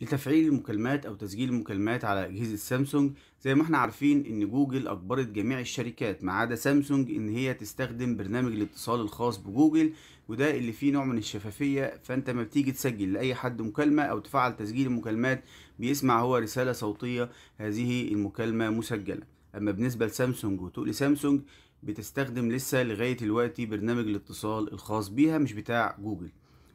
لتفعيل المكالمات او تسجيل المكالمات على اجهزه سامسونج زي ما احنا عارفين ان جوجل اجبرت جميع الشركات ما عدا سامسونج ان هي تستخدم برنامج الاتصال الخاص بجوجل وده اللي فيه نوع من الشفافيه فانت ما بتيجي تسجل لاي حد مكالمه او تفعل تسجيل المكالمات بيسمع هو رساله صوتيه هذه المكالمه مسجله اما بالنسبه لسامسونج وتقل سامسونج بتستخدم لسه لغايه دلوقتي برنامج الاتصال الخاص بيها مش بتاع جوجل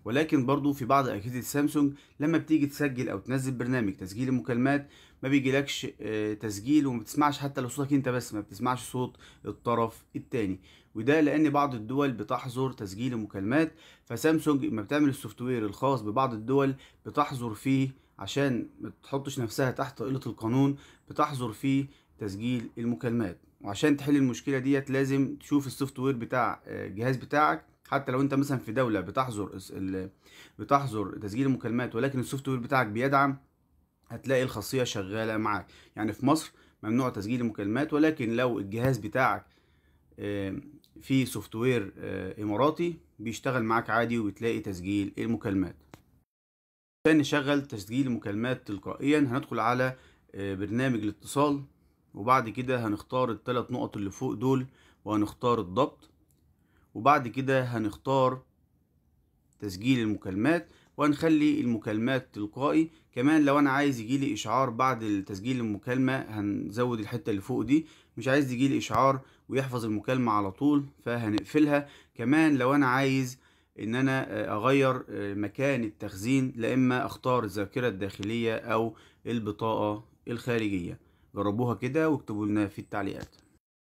ولكن برضو في بعض اجهزه سامسونج لما بتيجي تسجل او تنزل برنامج تسجيل المكالمات ما بيجيلكش آه، تسجيل وما بتسمعش حتى لو صوتك انت بس ما بتسمعش صوت الطرف التاني وده لان بعض الدول بتحظر تسجيل المكالمات فسامسونج لما بتعمل السوفت وير الخاص ببعض الدول بتحظر فيه عشان ما تحطش نفسها تحت طائله القانون بتحظر فيه تسجيل المكالمات وعشان تحل المشكله ديت لازم تشوف السوفت وير بتاع آه، الجهاز بتاعك حتى لو انت مثلا في دوله بتحظر بتحظر تسجيل المكالمات ولكن السوفت وير بتاعك بيدعم هتلاقي الخاصيه شغاله معاك يعني في مصر ممنوع تسجيل المكالمات ولكن لو الجهاز بتاعك آه، فيه سوفت وير آه، اماراتي بيشتغل معاك عادي وبتلاقي تسجيل المكالمات عشان نشغل تسجيل المكالمات تلقائيا هندخل على آه، برنامج الاتصال وبعد كده هنختار الثلاث نقط اللي فوق دول وهنختار الضبط وبعد كده هنختار تسجيل المكالمات وهنخلي المكالمات تلقائي كمان لو انا عايز يجيلي اشعار بعد تسجيل المكالمة هنزود الحتة اللي فوق دي مش عايز يجيلي اشعار ويحفظ المكالمة على طول فهنقفلها كمان لو انا عايز ان انا آه، اغير آه، مكان التخزين لاما اختار الذاكرة الداخلية او البطاقة الخارجية جربوها كده واكتبوا لنا في التعليقات